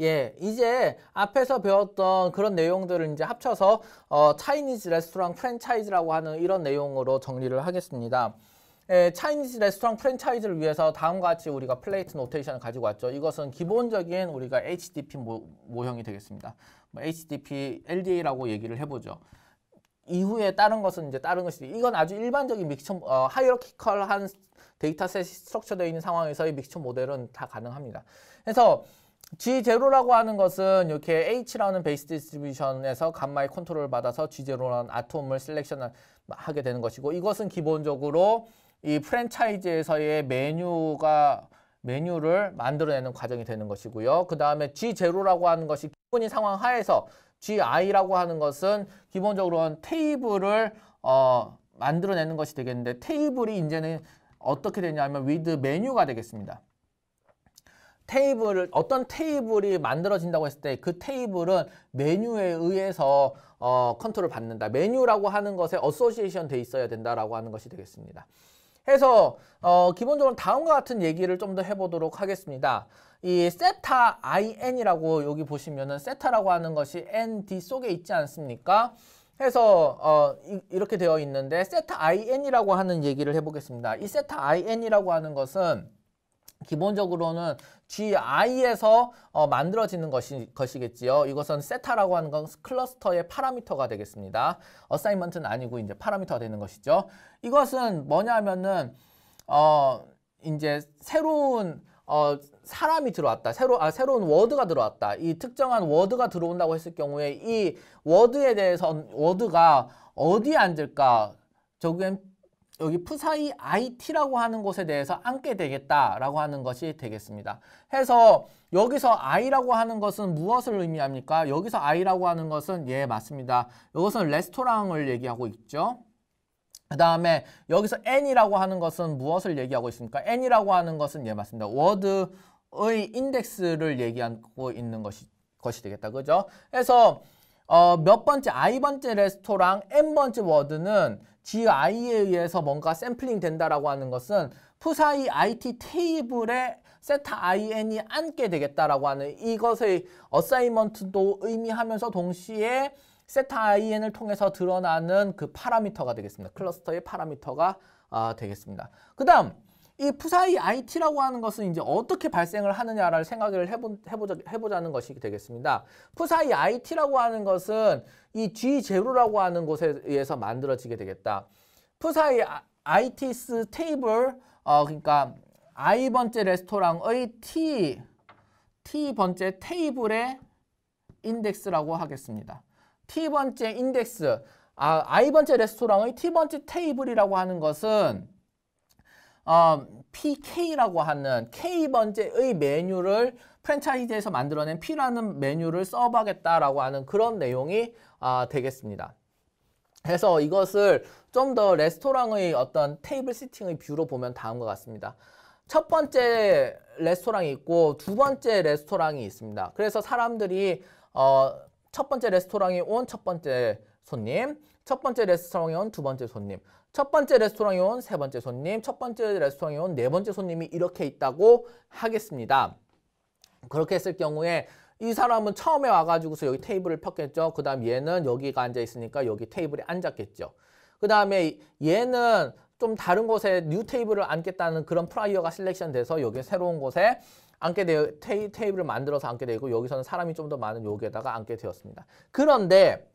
예, 이제 앞에서 배웠던 그런 내용들을 이제 합쳐서 어, 차이니즈 레스토랑 프랜차이즈라고 하는 이런 내용으로 정리를 하겠습니다. 예, 차이니즈 레스토랑 프랜차이즈를 위해서 다음과 같이 우리가 플레이트 노테이션을 가지고 왔죠. 이것은 기본적인 우리가 HDP 모, 형이 되겠습니다. 뭐 HDP LDA라고 얘기를 해보죠. 이후에 다른 것은 이제 다른 것이 이건 아주 일반적인 믹처 어, 하이어키컬한 데이터셋이 스트럭처되어 있는 상황에서의 믹처 모델은 다 가능합니다. 그래서 G0라고 하는 것은 이렇게 H라는 베이스 디스트리뷰션에서 감마의 컨트롤을 받아서 G0라는 아톰을 셀렉션하게 되는 것이고 이것은 기본적으로 이 프랜차이즈에서의 메뉴가 메뉴를 만들어내는 과정이 되는 것이고요. 그 다음에 G0라고 하는 것이 기본인 상황 하에서 GI라고 하는 것은 기본적으로는 테이블을 어, 만들어내는 것이 되겠는데 테이블이 이제는 어떻게 되냐면 with 메뉴가 되겠습니다. 테이블 어떤 테이블이 만들어진다고 했을 때 그 테이블은 메뉴에 의해서 어, 컨트롤 받는다. 메뉴라고 하는 것에 어소시에이션 돼 있어야 된다라고 하는 것이 되겠습니다. 해서 어, 기본적으로 다음과 같은 얘기를 좀 더 해보도록 하겠습니다. 이 세타 in이라고 여기 보시면은 세타라고 하는 것이 nd 속에 있지 않습니까? 해서 어, 이, 렇게 되어 있는데 세타 in이라고 하는 얘기를 해보겠습니다. 이 세타 in이라고 하는 것은 기본적으로는 GI에서 어, 만들어지는 것이, 것이겠지요. 이것은 세타라고 하는 건 클러스터의 파라미터가 되겠습니다. 어사이먼트는 아니고 이제 파라미터가 되는 것이죠. 이것은 뭐냐면은 어 이제 새로운 어 사람이 들어왔다. 새로 아 새로운 워드가 들어왔다. 이 특정한 워드가 들어온다고 했을 경우에 이 워드에 대해서 워드가 어디에 앉을까? 결국엔 여기 푸사이 IT라고 하는 곳에 대해서 안게 되겠다라고 하는 것이 되겠습니다. 해서 여기서 I라고 하는 것은 무엇을 의미합니까? 여기서 I라고 하는 것은 예 맞습니다. 이것은 레스토랑을 얘기하고 있죠. 그 다음에 여기서 N이라고 하는 것은 무엇을 얘기하고 있습니까? N이라고 하는 것은 예 맞습니다. 워드의 인덱스를 얘기하고 있는 것이, 것이 되겠다. 그죠? 그래서 어, 몇 번째 i번째 레스토랑 n번째 워드는 GI에 의해서 뭔가 샘플링 된다라고 하는 것은 푸사이 IT 테이블에 세타 IN이 앉게 되겠다라고 하는 이것의 어사이먼트도 의미하면서 동시에 세타 IN을 통해서 드러나는 그 파라미터가 되겠습니다. 클러스터의 파라미터가 아, 되겠습니다. 그 다음 이 푸사이 IT라고 하는 것은 이제 어떻게 발생을 하느냐를 생각을 해보, 해보자, 해보자는 것이 되겠습니다. 푸사이 IT라고 하는 것은 이 G0라고 하는 곳에 의해서 만들어지게 되겠다. 푸사이 IT's 아, 테이블, 어, 그러니까 I번째 레스토랑의 T, T번째 테이블의 인덱스라고 하겠습니다. T번째 인덱스, 아, I번째 레스토랑의 T번째 테이블이라고 하는 것은 어, PK라고 하는 K번째의 메뉴를 프랜차이즈에서 만들어낸 P라는 메뉴를 써봐겠다라고 하는 그런 내용이 어, 되겠습니다. 그래서 이것을 좀 더 레스토랑의 어떤 테이블 시팅의 뷰로 보면 다음과 같습니다. 첫 번째 레스토랑이 있고 두 번째 레스토랑이 있습니다. 그래서 사람들이 어, 첫 번째 레스토랑에 온 첫 번째 손님, 첫 번째 레스토랑에 온 두 번째 손님, 첫 번째 레스토랑에 온 세 번째 손님, 첫 번째 레스토랑에 온 네 번째 손님이 이렇게 있다고 하겠습니다. 그렇게 했을 경우에 이 사람은 처음에 와가지고서 여기 테이블을 폈겠죠. 그 다음 얘는 여기가 앉아 있으니까 여기 테이블에 앉았겠죠. 그 다음에 얘는 좀 다른 곳에 뉴 테이블을 앉겠다는 그런 프라이어가 실렉션 돼서 여기 새로운 곳에 앉게 되어 테이, 테이블을 만들어서 앉게 되고 여기서는 사람이 좀 더 많은 여기에다가 앉게 되었습니다. 그런데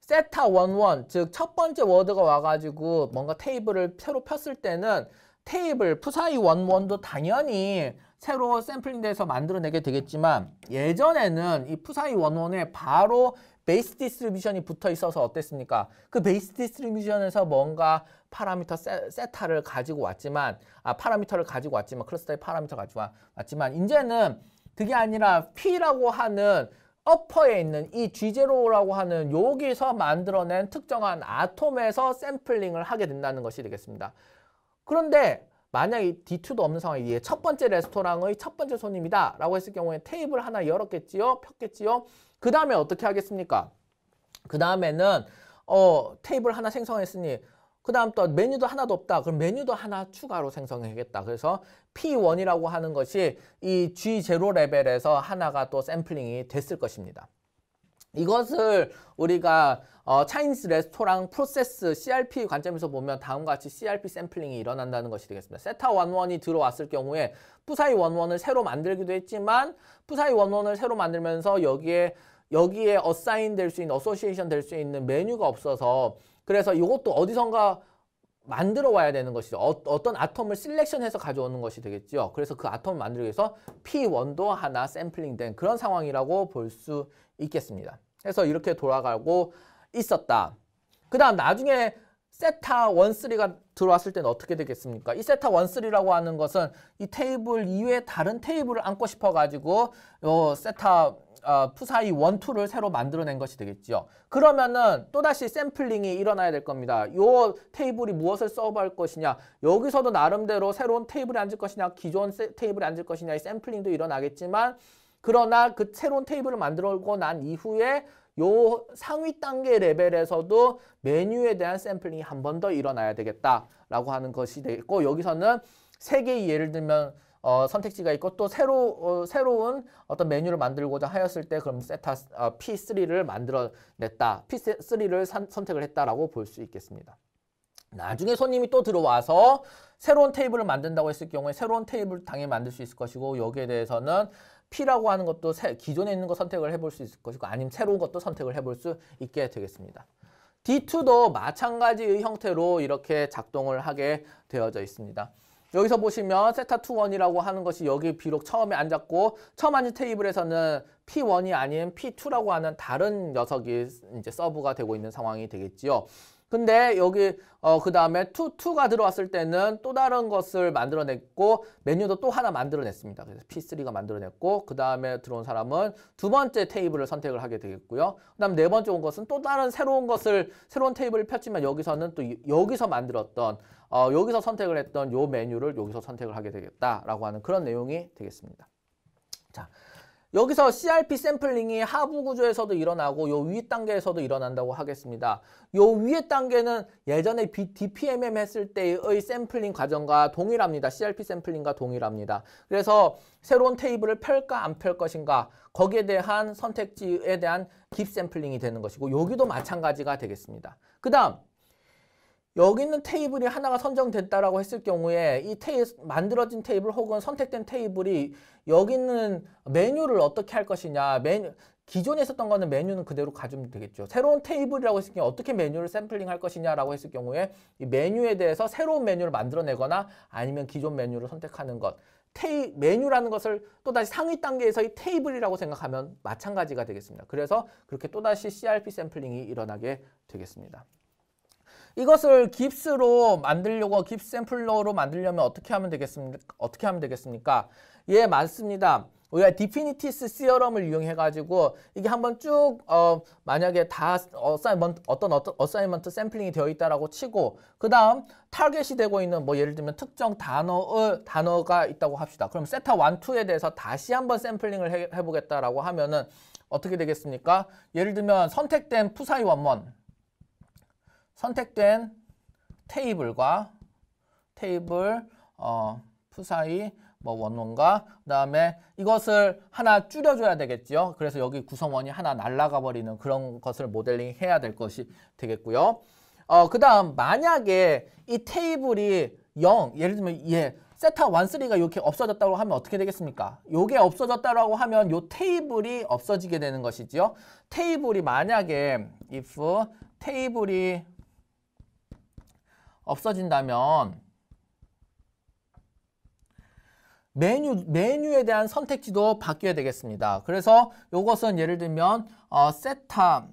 세타 원원 즉 첫 번째 워드가 와가지고 뭔가 테이블을 새로 폈을 때는 테이블 푸사이 원원도 당연히 새로 샘플링돼서 만들어내게 되겠지만 예전에는 이 푸사이 원원에 바로 베이스 디스트리뷰션이 붙어 있어서 어땠습니까? 그 베이스 디스트리뷰션에서 뭔가 파라미터 세, 세타를 가지고 왔지만 아 파라미터를 가지고 왔지만 클러스터의 파라미터 가지고 왔지만 이제는 그게 아니라 P라고 하는 어퍼에 있는 이 G0라고 하는 여기서 만들어낸 특정한 아톰에서 샘플링을 하게 된다는 것이 되겠습니다. 그런데 만약 에 D2도 없는 상황에 첫 번째 레스토랑의 첫 번째 손님이다 라고 했을 경우에 테이블 하나 열었겠지요? 폈겠지요? 그 다음에 어떻게 하겠습니까? 그 다음에는 어 테이블 하나 생성했으니 그 다음 또 메뉴도 하나도 없다. 그럼 메뉴도 하나 추가로 생성해야겠다. 그래서 P1이라고 하는 것이 이 G0 레벨에서 하나가 또 샘플링이 됐을 것입니다. 이것을 우리가 어, 차이니스 레스토랑 프로세스 CRP 관점에서 보면 다음과 같이 CRP 샘플링이 일어난다는 것이 되겠습니다. 세타 원원이 들어왔을 경우에 푸사이 원원을 새로 만들기도 했지만 푸사이 원원을 새로 만들면서 여기에 여기에 어사인 될 수 있는 어소시에이션 될 수 있는 메뉴가 없어서 그래서 이것도 어디선가 만들어 와야 되는 것이죠. 어, 떤 아톰을 셀렉션해서 가져오는 것이 되겠죠. 그래서 그 아톰을 만들기 위해서 P1도 하나 샘플링된 그런 상황이라고 볼 수 있겠습니다. 그래서 이렇게 돌아가고 있었다. 그 다음 나중에 세타 13가 들어왔을 때는 어떻게 되겠습니까? 이 세타 13라고 하는 것은 이 테이블 이외에 다른 테이블을 안고 싶어가지고 어, 세타 어, 푸사이 1, 2를 새로 만들어낸 것이 되겠죠 그러면은 또다시 샘플링이 일어나야 될 겁니다. 요 테이블이 무엇을 서브할 것이냐 여기서도 나름대로 새로운 테이블에 앉을 것이냐 기존 테이블에 앉을 것이냐 이 샘플링도 일어나겠지만 그러나 그 새로운 테이블을 만들고 난 이후에 요 상위 단계 레벨에서도 메뉴에 대한 샘플링이 한 번 더 일어나야 되겠다라고 하는 것이 되겠고 여기서는 세 개의 예를 들면 어, 선택지가 있고 또 새로 어, 새로운 어떤 메뉴를 만들고자 하였을 때 그럼 세타 어, P3를 만들어냈다. P3를 산, 선택을 했다라고 볼 수 있겠습니다. 나중에 손님이 또 들어와서 새로운 테이블을 만든다고 했을 경우에 새로운 테이블 당연히 만들 수 있을 것이고 여기에 대해서는 P라고 하는 것도 새, 기존에 있는 거 선택을 해볼 수 있을 것이고 아니면 새로운 것도 선택을 해볼 수 있게 되겠습니다. D2도 마찬가지의 형태로 이렇게 작동을 하게 되어져 있습니다. 여기서 보시면 세타 2원이라고 하는 것이 여기 비록 처음에 앉았고 처음 앉은 테이블에서는 P1이 아닌 P2라고 하는 다른 녀석이 이제 서브가 되고 있는 상황이 되겠지요. 근데 여기 어, 그 다음에 to, 가 들어왔을 때는 또 다른 것을 만들어냈고 메뉴도 또 하나 만들어냈습니다. 그래서 P3가 만들어냈고 그 다음에 들어온 사람은 두 번째 테이블을 선택을 하게 되겠고요. 그 다음 네 번째 온 것은 또 다른 새로운 것을 새로운 테이블을 폈지만 여기서는 또 여기서 만들었던 어, 여기서 선택을 했던 요 메뉴를 여기서 선택을 하게 되겠다라고 하는 그런 내용이 되겠습니다. 자. 여기서 CRP 샘플링이 하부 구조에서도 일어나고 요 위 단계에서도 일어난다고 하겠습니다. 요 위의 단계는 예전에 DPMM 했을 때의 샘플링 과정과 동일합니다. CRP 샘플링과 동일합니다. 그래서 새로운 테이블을 펼까 안 펼 것인가 거기에 대한 선택지에 대한 딥 샘플링이 되는 것이고 여기도 마찬가지가 되겠습니다. 그 다음 여기 있는 테이블이 하나가 선정됐다라고 했을 경우에 이 테이, 만들어진 테이블 혹은 선택된 테이블이 여기 있는 메뉴를 어떻게 할 것이냐 메뉴 기존에 있었던 거는 메뉴는 그대로 가주면 되겠죠. 새로운 테이블이라고 했을 경우에 어떻게 메뉴를 샘플링 할 것이냐라고 했을 경우에 이 메뉴에 대해서 새로운 메뉴를 만들어내거나 아니면 기존 메뉴를 선택하는 것 테이, 메뉴라는 것을 또다시 상위 단계에서 이 테이블이라고 생각하면 마찬가지가 되겠습니다. 그래서 그렇게 또다시 CRP 샘플링이 일어나게 되겠습니다. 이것을 깁스로 만들려고 깁스 샘플러로 만들려면 어떻게 하면 되겠습니까? 어떻게 하면 되겠습니까? 예, 맞습니다. 우리가 디피니티스 시어럼을 이용해가지고 이게 한번 쭉 어, 만약에 다 어사이먼트, 어떤 어떤 어사이먼트 샘플링이 되어 있다라고 치고 그 다음 타겟이 되고 있는 뭐 예를 들면 특정 단어의 단어가 있다고 합시다. 그럼 세타 1, 2에 대해서 다시 한번 샘플링을 해, 보겠다라고 하면은 어떻게 되겠습니까? 예를 들면 선택된 푸사이 원먼 선택된 테이블과 테이블 어, 푸사이 뭐 원원과 그다음에 이것을 하나 줄여줘야 되겠죠 그래서 여기 구성원이 하나 날라가 버리는 그런 것을 모델링 해야 될 것이 되겠고요. 어, 그다음 만약에 이 테이블이 0 예를 들면 예 세타 1, 3가 이렇게 없어졌다고 하면 어떻게 되겠습니까? 이게 없어졌다고 하면 요 테이블이 없어지게 되는 것이지요. 테이블이 만약에 if 테이블이 없어진다면 메뉴, 메뉴에 대한 선택지도 바뀌어야 되겠습니다. 그래서 이것은 예를 들면 어, 세타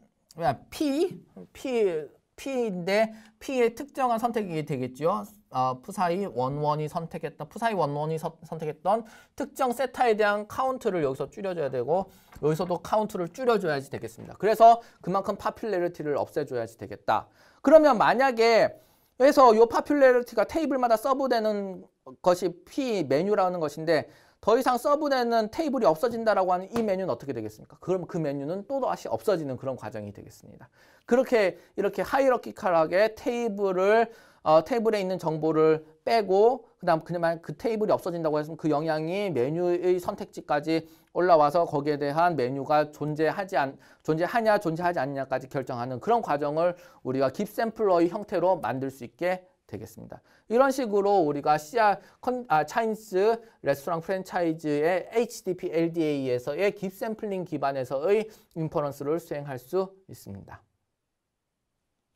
P, P, P인데 P의 특정한 선택이 되겠죠. 어, 푸사이 원원이 선택했던 푸사이 원원이 선택했던 특정 세타에 대한 카운트를 여기서 줄여줘야 되고 여기서도 카운트를 줄여줘야지 되겠습니다. 그래서 그만큼 파퓰레리티를 없애줘야지 되겠다. 그러면 만약에 그래서 요 파퓰레리티가 테이블마다 서브되는 것이 P 메뉴라는 것인데 더 이상 서브되는 테이블이 없어진다라고 하는 이 메뉴는 어떻게 되겠습니까? 그럼 그 메뉴는 또 다시 없어지는 그런 과정이 되겠습니다. 그렇게 이렇게 하이러키컬하게 테이블을 어, 테이블에 있는 정보를 빼고 그다음 그냥 그 테이블이 없어진다고 했으면 그 영향이 메뉴의 선택지까지 올라와서 거기에 대한 메뉴가 존재하지 않 존재하냐 존재하지 않냐까지 결정하는 그런 과정을 우리가 깁 샘플러의 형태로 만들 수 있게 되겠습니다. 이런 식으로 우리가 CR 컨, 아, 차인스 레스토랑 프랜차이즈의 HDP LDA에서의 깁 샘플링 기반에서의 인퍼런스를 수행할 수 있습니다.